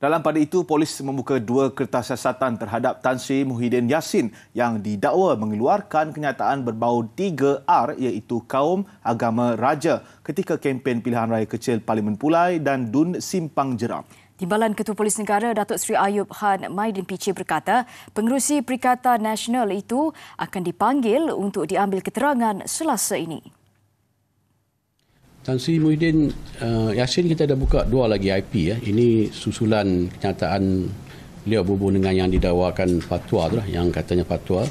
Dalam pada itu, polis membuka dua kertas siasatan terhadap Tan Sri Muhyiddin Yassin yang didakwa mengeluarkan kenyataan berbau 3R iaitu kaum agama raja ketika kempen pilihan raya kecil Parlimen Pulai dan Dun Simpang Jeram. Timbalan Ketua Polis Negara Datuk Seri Ayub Han Maidin Pichi berkata, pengerusi Perikatan Nasional itu akan dipanggil untuk diambil keterangan selasa ini. Tan Sri Muhyiddin uh, Yassin kita dah buka dua lagi IP ya. Ini susulan kenyataan beliau berhubung dengan yang didawakan fatwa tu lah, yang katanya fatwa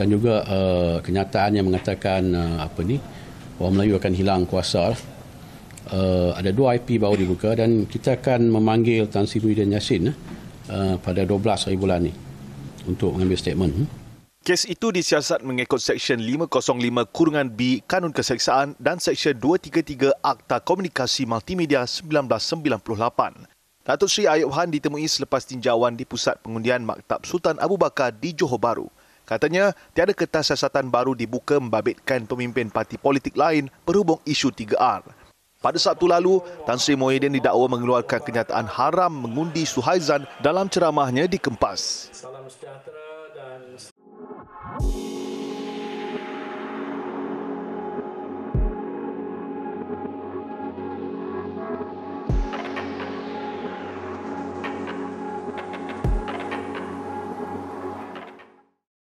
dan juga uh, kenyataan yang mengatakan uh, apa ni orang Melayu akan hilang kuasa lah. Uh, ada dua IP baru dibuka dan kita akan memanggil Tan Sri Muhyiddin Yassin ya, uh, pada 12 hari bulan ni untuk mengambil statement. Kes itu disiasat mengikut Seksyen 505 Kurungan B Kanun Keseksaan dan Seksyen 233 Akta Komunikasi Multimedia 1998. Datuk Seri Ayub Han ditemui selepas tinjauan di Pusat Pengundian Maktab Sultan Abu Bakar di Johor Bahru. Katanya, tiada kertas siasatan baru dibuka membabitkan pemimpin parti politik lain berhubung isu 3R. Pada Sabtu lalu, Tan Sri Mohyeddin didakwa mengeluarkan kenyataan haram mengundi Suhaizan dalam ceramahnya di Kempas. Salam sejahtera dan... Bye.